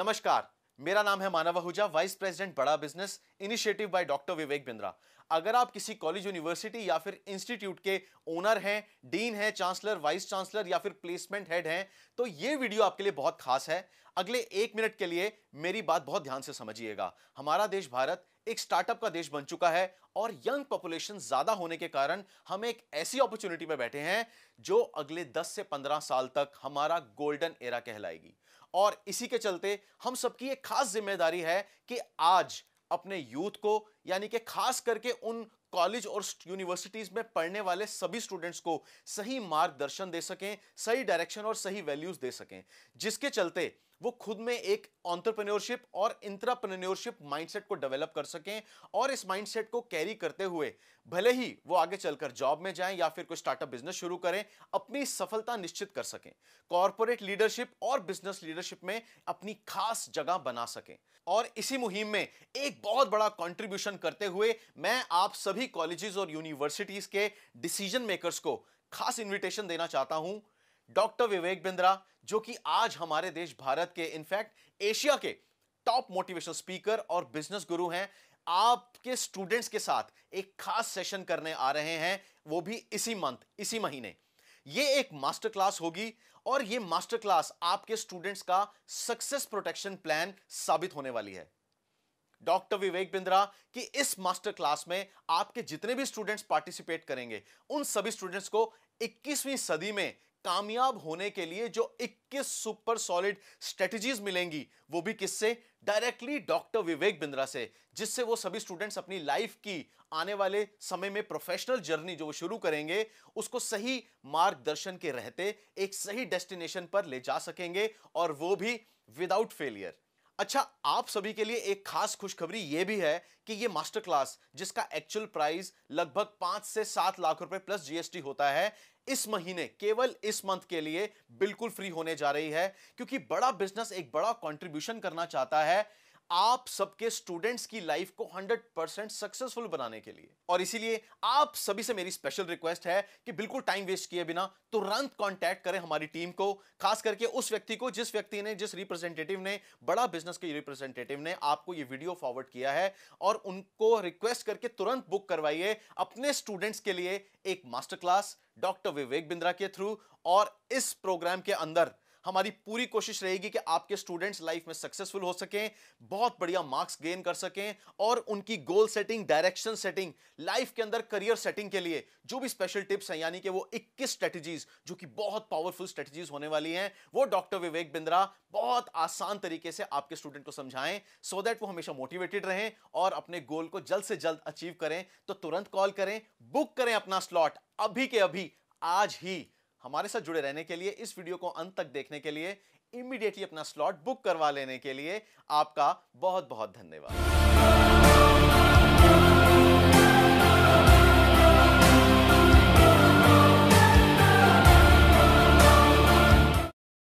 नमस्कार मेरा नाम है Manav Ahuja vice president Bada business initiative by doctor Vivek Bindra अगर आप किसी कॉलेज यूनिवर्सिटी या फिर इंस्टीट्यूट के ओनर हैं डीन हैं चांसलर वाइस चांसलर या फिर प्लेसमेंट हेड हैं तो ये वीडियो आपके लिए बहुत खास है अगले एक मिनट के लिए मेरी बात बहुत ध्यान से समझिएगा हमारा देश भारत एक स्टार्टअप का देश बन चुका है और यंग पॉपुलेशन ज्यादा होने के कारण हम एक ऐसी अपॉर्चुनिटी में बैठे हैं जो अगले 10 से 15 साल तक हमारा गोल्डन एरा कहलाएगी और इसी के चलते हम सबकी एक खास जिम्मेदारी है कि आज अपने यूथ को यानी कि खास करके उन कॉलेज और यूनिवर्सिटीज़ में पढ़ने वाले सभी स्टूडेंट्स को सही मार्गदर्शन दे सकें सही डायरेक्शन और सही वैल्यूज़ दे सकें जिसके चलते वो खुद में एक ऑन्टरप्रनोरशिप और इंट्राप्रन्योरशिप माइंडसेट को डेवलप कर सकें और इस माइंडसेट को कैरी करते हुए भले ही वो आगे चलकर जॉब में जाएं या फिर कोई स्टार्टअप बिजनेस शुरू करें अपनी सफलता निश्चित कर सकें कॉरपोरेट लीडरशिप और बिजनेस लीडरशिप में अपनी खास जगह बना सकें और इसी मुहिम में एक बहुत बड़ा कॉन्ट्रीब्यूशन करते हुए मैं आप सभी कॉलेजेस और यूनिवर्सिटीज के डिसीजन मेकर्स को खास इन्विटेशन देना चाहता हूं डॉक्टर विवेक बिंद्रा जो कि आज हमारे देश भारत के इनफैक्ट एशिया के टॉप मोटिवेशनल स्पीकर और बिजनेस गुरु हैं आपके स्टूडेंट्स के साथ एक खास सेशन करने आ रहे हैं वो भी इसी मंथ इसी महीने ये एक मास्टर क्लास होगी और ये मास्टर क्लास आपके स्टूडेंट्स का सक्सेस प्रोटेक्शन प्लान साबित होने वाली है डॉक्टर विवेक बिंद्रा की इस मास्टर क्लास में आपके जितने भी स्टूडेंट्स पार्टिसिपेट करेंगे उन सभी स्टूडेंट्स को 21वीं सदी में कामयाब होने के लिए जो 21 सुपर सॉलिड स्ट्रेटजीज मिलेंगी वो भी किससे डायरेक्टली डॉक्टर विवेक बिंद्रा से जिससे वो सभी स्टूडेंट्स अपनी लाइफ की आने वाले समय में प्रोफेशनल जर्नी जो वो शुरू करेंगे उसको सही मार्गदर्शन के रहते एक सही डेस्टिनेशन पर ले जा सकेंगे और वो भी विदाउट फेलियर अच्छा आप सभी के लिए एक खास खुशखबरी यह भी है कि ये मास्टर क्लास जिसका एक्चुअल प्राइस लगभग पांच से सात लाख रुपए प्लस जीएसटी होता है इस महीने केवल इस मंथ के लिए बिल्कुल फ्री होने जा रही है क्योंकि बड़ा बिजनेस एक बड़ा कंट्रीब्यूशन करना चाहता है आप सबके स्टूडेंट्स की लाइफ को 100 परसेंट सक्सेसफुल बनाने के लिए और इसीलिए आप सभी से मेरी स्पेशल रिक्वेस्ट है कि बिल्कुल टाइम वेस्ट किए बिना तुरंत कांटेक्ट करें हमारी टीम को खास करके उस व्यक्ति को जिस व्यक्ति ने जिस रिप्रेजेंटेटिव ने बड़ा बिजनेस के रिप्रेजेंटेटिव ने आपको ये वीडियो फॉरवर्ड किया है और उनको रिक्वेस्ट करके तुरंत बुक करवाइए अपने स्टूडेंट्स के लिए एक master class doctor Vivek Bindra के थ्रू और इस प्रोग्राम के अंदर हमारी पूरी कोशिश रहेगी कि आपके स्टूडेंट्स लाइफ में सक्सेसफुल हो सकें बहुत बढ़िया मार्क्स गेन कर सकें और उनकी goal setting direction setting life के अंदर करियर सेटिंग के लिए जो भी स्पेशल टिप्स हैं यानी कि वो 21 स्ट्रेटजीज जो कि बहुत पावरफुल स्ट्रेटजीज होने वाली हैं वो डॉक्टर विवेक बिंद्रा बहुत आसान तरीके से आपके स्टूडेंट को समझाएं सो so दैट वो हमेशा मोटिवेटेड रहें और अपने गोल को जल्द से जल्द अचीव करें तो तुरंत कॉल करें बुक करें अपना स्लॉट अभी के अभी आज ही हमारे साथ जुड़े रहने के लिए इस वीडियो को अंत तक देखने के लिए इमीडिएटली अपना स्लॉट बुक करवा लेने के लिए आपका बहुत बहुत धन्यवाद